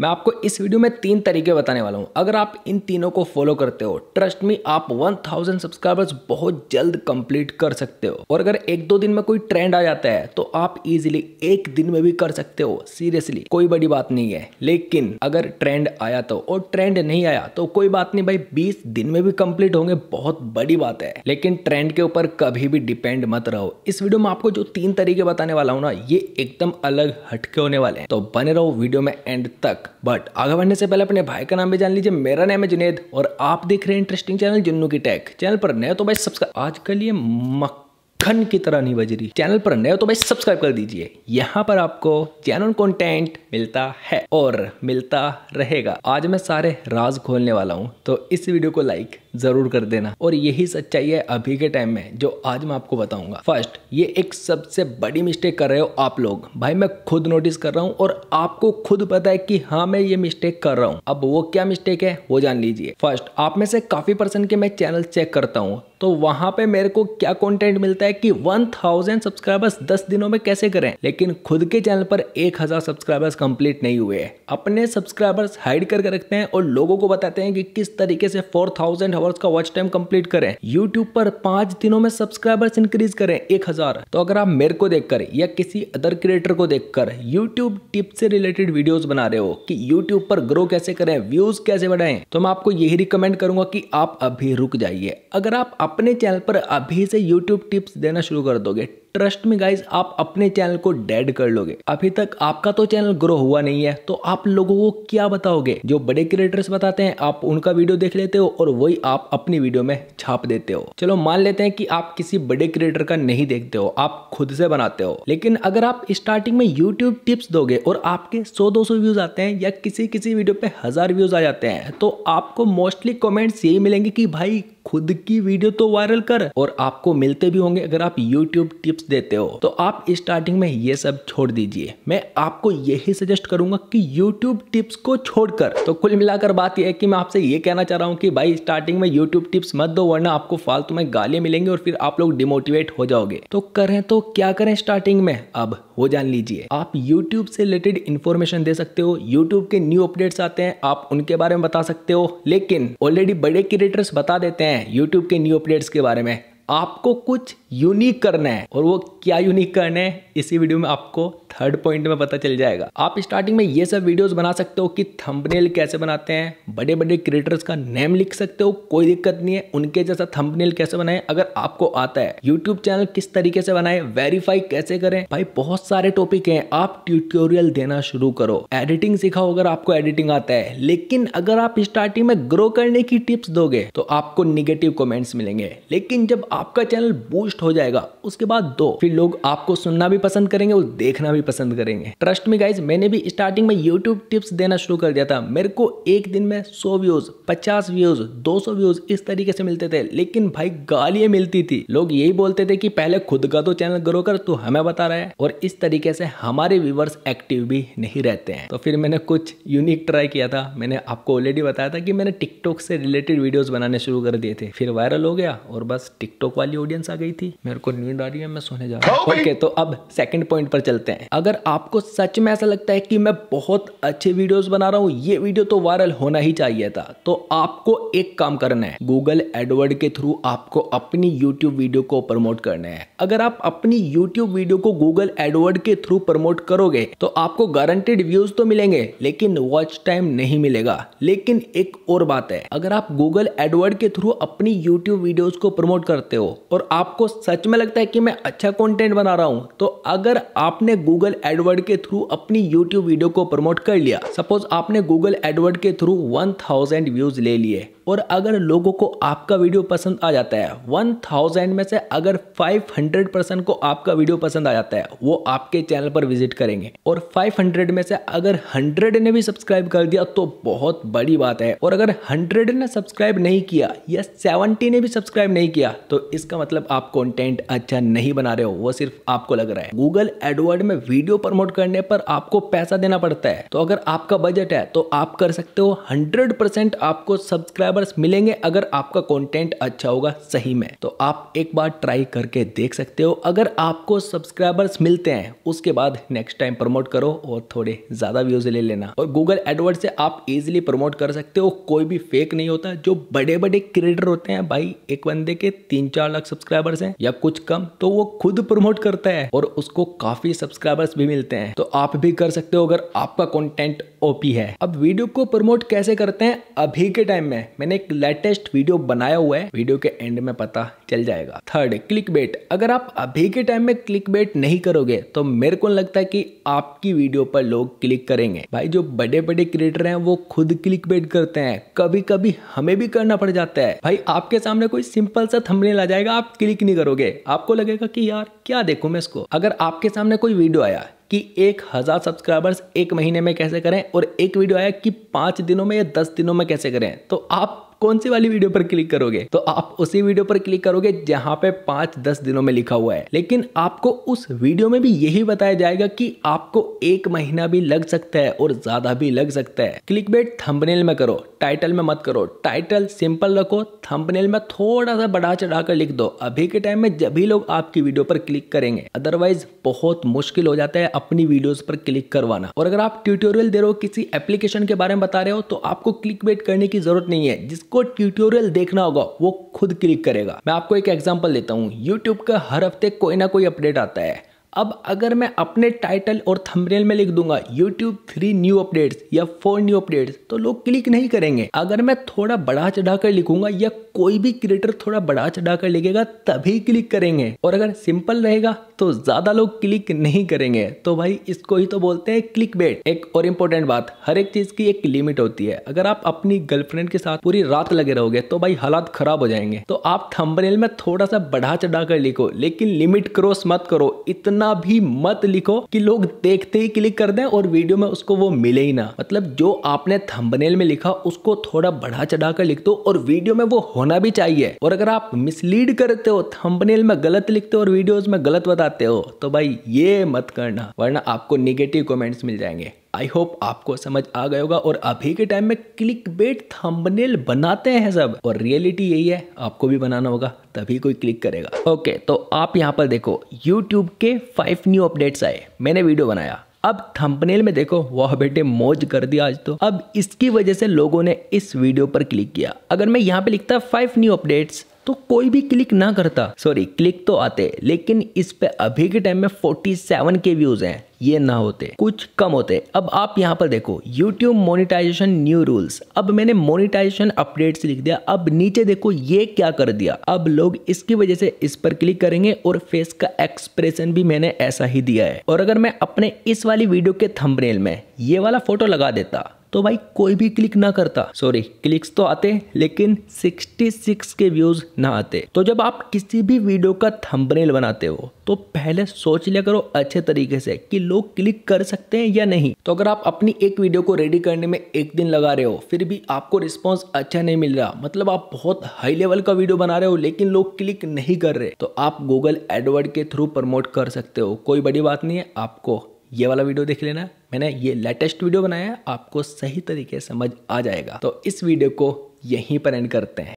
मैं आपको इस वीडियो में तीन तरीके बताने वाला हूँ अगर आप इन तीनों को फॉलो करते हो ट्रस्ट मी आप 1000 सब्सक्राइबर्स बहुत जल्द कंप्लीट कर सकते हो और अगर एक दो दिन में कोई ट्रेंड आ जाता है तो आप इजीली एक दिन में भी कर सकते हो सीरियसली कोई बड़ी बात नहीं है लेकिन अगर ट्रेंड आया तो और ट्रेंड नहीं आया तो कोई बात नहीं भाई बीस दिन में भी कम्प्लीट होंगे बहुत बड़ी बात है लेकिन ट्रेंड के ऊपर कभी भी डिपेंड मत रहो इस वीडियो में आपको जो तीन तरीके बताने वाला हूँ ना ये एकदम अलग हटके होने वाले हैं तो बने रहो वीडियो में एंड तक बट आगे बढ़ने से पहले अपने भाई का नाम भी जान लीजिए मेरा नाम है जुनेद और आप देख रहे हैं इंटरेस्टिंग चैनल जुन्नू की टैक चैनल पर नए तो भाई सब्सक्राइब आजकल ये मक्खन की तरह नहीं बज रही चैनल पर नए तो भाई सब्सक्राइब कर दीजिए यहाँ पर आपको चैनल कॉन्टेंट मिलता है और मिलता रहेगा आज मैं सारे राज खोलने वाला हूँ तो इस वीडियो को लाइक जरूर कर देना और यही सच्चाई है अभी के टाइम में जो आज मैं आपको बताऊंगा फर्स्ट ये एक सबसे बड़ी मिस्टेक कर रहे हो आप लोग भाई मैं खुद नोटिस कर रहा हूँ और आपको खुद पता है कि हाँ मैं ये मिस्टेक कर रहा हूँ अब वो क्या मिस्टेक है वो जान लीजिए फर्स्ट आप में से काफी परसेंट के मैं चैनल चेक करता हूँ तो वहां पे मेरे को क्या कंटेंट मिलता है कि 1000 सब्सक्राइबर्स 10 दिनों में कैसे करें लेकिन खुद के चैनल पर 1000 सब्सक्राइबर्स कंप्लीट नहीं हुए हैं अपने सब्सक्राइबर्स हाइड करके रखते हैं और लोगों को बताते हैं कि किस तरीके से 4000 थाउजेंड आवर्स का वॉच टाइम कंप्लीट करें यूट्यूब पर पांच दिनों में सब्सक्राइबर्स इंक्रीज करें एक हजार तो अगर आप मेरे को देखकर या किसी अदर क्रिएटर को देखकर यूट्यूब टिप से रिलेटेड वीडियोज बना रहे हो कि यूट्यूब पर ग्रो कैसे करें व्यूज कैसे बढ़ाएं तो मैं आपको यही रिकमेंड करूंगा कि आप अभी रुक जाइए अगर आप अपने चैनल पर अभी से यूट्यूब टिप्स देना शुरू कर दोगे ट्रस्ट में गाइज आप अपने चैनल को डेड कर लोगे अभी तक आपका तो चैनल ग्रो हुआ नहीं है तो आप लोगों को क्या बताओगे जो बड़े क्रिएटर्स बताते हैं आप उनका वीडियो देख लेते हो और वही आप अपनी वीडियो में छाप देते हो चलो मान लेते हैं कि आप किसी बड़े क्रिएटर का नहीं देखते हो आप खुद से बनाते हो लेकिन अगर आप स्टार्टिंग में यूट्यूब टिप्स दोगे और आपके सौ दो व्यूज आते हैं या किसी किसी वीडियो पे हजार व्यूज आ जाते हैं तो आपको मोस्टली कॉमेंट्स यही मिलेंगे कि भाई खुद की वीडियो तो वायरल कर और आपको मिलते भी होंगे अगर आप यूट्यूब टिप्स देते हो तो आप स्टार्टिंग में ये सब छोड़ दीजिए मैं आपको यही सजेस्ट करूंगा कि यूट्यूब टिप्स को छोड़कर तो कुल मिलाकर बात यह है कि मैं आपसे ये कहना चाह रहा हूँ कि भाई स्टार्टिंग में यूट्यूब टिप्स मत दो वरना आपको फालतू में गाली मिलेंगे और फिर आप लोग डिमोटिवेट हो जाओगे तो करें तो क्या करें स्टार्टिंग में अब वो जान लीजिए आप यूट्यूब से रिलेटेड इन्फॉर्मेशन दे सकते हो यूट्यूब के न्यू अपडेट्स आते हैं आप उनके बारे में बता सकते हो लेकिन ऑलरेडी बड़े क्रिएटर्स बता देते हैं हैं यूट्यूब के न्यू अपडेट्स के बारे में आपको कुछ यूनिक करना है और वो क्या यूनिक करना है इसी वीडियो में आपको थर्ड पॉइंट में पता चल जाएगा आप स्टार्टिंग में ये सब वीडियोस बना सकते हो कि थंबनेल कैसे बनाते हैं बड़े बड़े क्रिएटर्स का नेम लिख सकते हो कोई दिक्कत नहीं है उनके जैसा थंबनेल कैसे बनाए अगर आपको आता है यूट्यूब चैनल किस तरीके से बनाए वेरीफाई कैसे करें भाई बहुत सारे टॉपिक है आप ट्यूटोरियल देना शुरू करो एडिटिंग सिखाओ अगर आपको एडिटिंग आता है लेकिन अगर आप स्टार्टिंग में ग्रो करने की टिप्स दोगे तो आपको निगेटिव कॉमेंट्स मिलेंगे लेकिन जब आपका चैनल बूस्ट हो जाएगा उसके बाद दो फिर लोग आपको सुनना भी पसंद करेंगे और देखना भी पसंद करेंगे ट्रस्ट में गाइज मैंने भी स्टार्टिंग में यूट्यूब टिप्स देना शुरू कर दिया था मेरे को एक दिन में सौ व्यूज पचास व्यूज दो व्यूज इस तरीके से मिलते थे लेकिन भाई गालियां मिलती थी लोग यही बोलते थे कि पहले खुद का तो चैनल ग्रो कर तू हमें बता रहा है और इस तरीके से हमारे व्यूवर्स एक्टिव भी नहीं रहते हैं तो फिर मैंने कुछ यूनिक ट्राई किया था मैंने आपको ऑलरेडी बताया था कि मैंने टिकटॉक से रिलेटेड वीडियोस बनाने शुरू कर दिए थे फिर वायरल हो गया और बस टिकटॉक टिकटॉक वाली ऑडियंस आ गई थी मेरे को नींद आ रही है मैं सोने जा रहा हूँ ओके तो अब सेकंड पॉइंट पर चलते हैं अगर आपको सच में ऐसा लगता है कि मैं बहुत अच्छे वीडियोस बना रहा हूँ ये वीडियो तो वायरल होना ही चाहिए था तो आपको एक काम करना है गूगल एडवर्ड के थ्रू आपको अपनी यूट्यूब वीडियो को प्रमोट करना है अगर आप अपनी यूट्यूब वीडियो को गूगल एडवर्ड के थ्रू प्रमोट करोगे तो आपको गारंटेड व्यूज तो मिलेंगे लेकिन वॉच टाइम नहीं मिलेगा लेकिन एक और बात है अगर आप गूगल एडवर्ड के थ्रू अपनी यूट्यूब वीडियोज को प्रमोट करते करते हो और आपको सच में लगता है कि मैं अच्छा कंटेंट बना रहा हूँ तो अगर आपने गूगल एडवर्ड के थ्रू अपनी यूट्यूब वीडियो को प्रमोट कर लिया सपोज आपने गूगल एडवर्ड के थ्रू 1000 व्यूज ले लिए और अगर लोगों को आपका वीडियो पसंद आ जाता है 1000 में से अगर 500 परसेंट को आपका वीडियो पसंद आ जाता है वो आपके चैनल पर विजिट करेंगे और 500 में से अगर 100 ने भी सब्सक्राइब कर दिया तो बहुत बड़ी बात है और अगर 100 ने सब्सक्राइब नहीं किया या 70 ने भी सब्सक्राइब नहीं किया तो इसका मतलब आप कंटेंट अच्छा नहीं बना रहे हो वो सिर्फ आपको लग रहा है गूगल एडवर्ड में वीडियो प्रमोट करने पर आपको पैसा देना पड़ता है तो अगर आपका बजट है तो आप कर सकते हो हंड्रेड परसेंट आपको सब्सक्राइबर्स मिलेंगे अगर आपका कॉन्टेंट अच्छा होगा सही में तो आप एक बार ट्राई करके देख सकते हो अगर आपको सब्सक्राइबर्स मिलते हैं उसके बाद नेक्स्ट टाइम प्रमोट करो और थोड़े ज़्यादा व्यूज ले लेना और गूगल एडवर्ड से आप इजिली प्रमोट कर सकते हो कोई भी फेक नहीं होता जो बड़े बड़े क्रिएटर होते हैं भाई एक बंदे के तीन चार लाख सब्सक्राइबर्स हैं या कुछ कम तो वो खुद प्रमोट करता है और उसको काफी सब्सक्राइबर्स भी मिलते हैं तो आप भी कर सकते हो अगर आपका कंटेंट ओपी है अब वीडियो को प्रमोट कैसे करते हैं अभी के टाइम में मैंने एक लेटेस्ट वीडियो बनाया हुआ है वीडियो के एंड में पता चल जाएगा थर्ड क्लिक अगर आप अभी के टाइम में क्लिक नहीं करोगे तो मेरे को लगता है कि आपकी वीडियो पर लोग क्लिक करेंगे भाई जो बड़े बड़े क्रिएटर हैं वो खुद क्लिक करते हैं कभी कभी हमें भी करना पड़ जाता है भाई आपके सामने कोई सिंपल सा थंबनेल चैनल आ जाएगा आप क्लिक नहीं करोगे आपको लगेगा कि यार क्या देखूं मैं इसको अगर आपके सामने कोई वीडियो आया कि एक हज़ार सब्सक्राइबर्स एक महीने में कैसे करें और एक वीडियो आया कि पांच दिनों में या दस दिनों में कैसे करें तो आप कौन सी वाली वीडियो पर क्लिक करोगे तो आप उसी वीडियो पर क्लिक करोगे जहां पे पांच दस दिनों में लिखा हुआ है लेकिन आपको उस वीडियो में भी यही बताया जाएगा कि आपको एक महीना भी लग सकता है और ज्यादा भी लग सकता है क्लिक बेट थंबनेल में करो टाइटल में मत करो टाइटल सिंपल रखो थंबनेल में थोड़ा सा बढ़ा चढ़ा कर लिख दो अभी के टाइम में जब भी लोग आपकी वीडियो पर क्लिक करेंगे अदरवाइज बहुत मुश्किल हो जाता है अपनी वीडियोस पर क्लिक करवाना और अगर आप ट्यूटोरियल दे रहे हो किसी एप्लीकेशन के बारे में बता रहे हो तो आपको क्लिक बेट करने की जरूरत नहीं है जिस जिसको ट्यूटोरियल देखना होगा वो खुद क्लिक करेगा मैं आपको एक एग्जाम्पल देता हूँ यूट्यूब का हर हफ्ते कोई ना कोई अपडेट आता है अब अगर मैं अपने टाइटल और थंबनेल में लिख दूंगा यूट्यूब थ्री न्यू अपडेट्स या फोर न्यू अपडेट्स तो लोग क्लिक नहीं करेंगे अगर मैं थोड़ा बढ़ा चढ़ा कर लिखूंगा या कोई भी क्रिएटर थोड़ा बढ़ा चढ़ा कर लिखेगा तभी क्लिक करेंगे और अगर सिंपल रहेगा तो ज्यादा लोग क्लिक नहीं करेंगे तो भाई इसको ही तो बोलते हैं क्लिक बेट एक और इम्पोर्टेंट बात हर एक चीज की एक लिमिट होती है अगर आप अपनी गर्लफ्रेंड के साथ पूरी रात लगे रहोगे तो भाई हालात खराब हो जाएंगे तो आप थंबनेल में थोड़ा सा बढ़ा चढ़ा कर लिखो लेकिन लिमिट क्रॉस मत करो इतना इतना भी मत लिखो कि लोग देखते ही क्लिक कर दें और वीडियो में उसको वो मिले ही ना मतलब जो आपने थंबनेल में लिखा उसको थोड़ा बढ़ा चढ़ा कर लिख दो और वीडियो में वो होना भी चाहिए और अगर आप मिसलीड करते हो थंबनेल में गलत लिखते हो और वीडियोस में गलत बताते हो तो भाई ये मत करना वरना आपको निगेटिव कॉमेंट्स मिल जाएंगे आई होप आपको समझ आ गया होगा और अभी के टाइम में क्लिक बेट थंबनेल बनाते हैं सब और रियलिटी यही है आपको भी बनाना होगा तभी कोई क्लिक करेगा ओके तो आप यहाँ पर देखो यूट्यूब के फाइव न्यू अपडेट्स आए मैंने वीडियो बनाया अब थंबनेल में देखो वह बेटे मौज कर दिया आज तो अब इसकी वजह से लोगों ने इस वीडियो पर क्लिक किया अगर मैं यहाँ पे लिखता फाइव न्यू अपडेट्स तो कोई भी क्लिक ना करता सॉरी क्लिक तो आते लेकिन इस पे अभी के टाइम में 47 के व्यूज हैं ये ना होते कुछ कम होते अब आप यहाँ पर देखो YouTube मोनिटाइजेशन न्यू रूल्स अब मैंने मोनिटाइजेशन अपडेट्स लिख दिया अब नीचे देखो ये क्या कर दिया अब लोग इसकी वजह से इस पर क्लिक करेंगे और फेस का एक्सप्रेशन भी मैंने ऐसा ही दिया है और अगर मैं अपने इस वाली वीडियो के थंबनेल में ये वाला फोटो लगा देता तो भाई कोई भी क्लिक ना करता सॉरी क्लिक्स तो आते लेकिन 66 के व्यूज ना आते तो जब आप किसी भी वीडियो का थंबनेल बनाते हो तो पहले सोच लिया करो अच्छे तरीके से कि लोग क्लिक कर सकते हैं या नहीं तो अगर आप अपनी एक वीडियो को रेडी करने में एक दिन लगा रहे हो फिर भी आपको रिस्पॉन्स अच्छा नहीं मिल रहा मतलब आप बहुत हाई लेवल का वीडियो बना रहे हो लेकिन लोग क्लिक नहीं कर रहे तो आप गूगल एडवर्ड के थ्रू प्रमोट कर सकते हो कोई बड़ी बात नहीं है आपको ये वाला वीडियो देख लेना मैंने ये लेटेस्ट वीडियो बनाया है आपको सही तरीके समझ आ जाएगा तो इस वीडियो को यहीं पर एंड करते हैं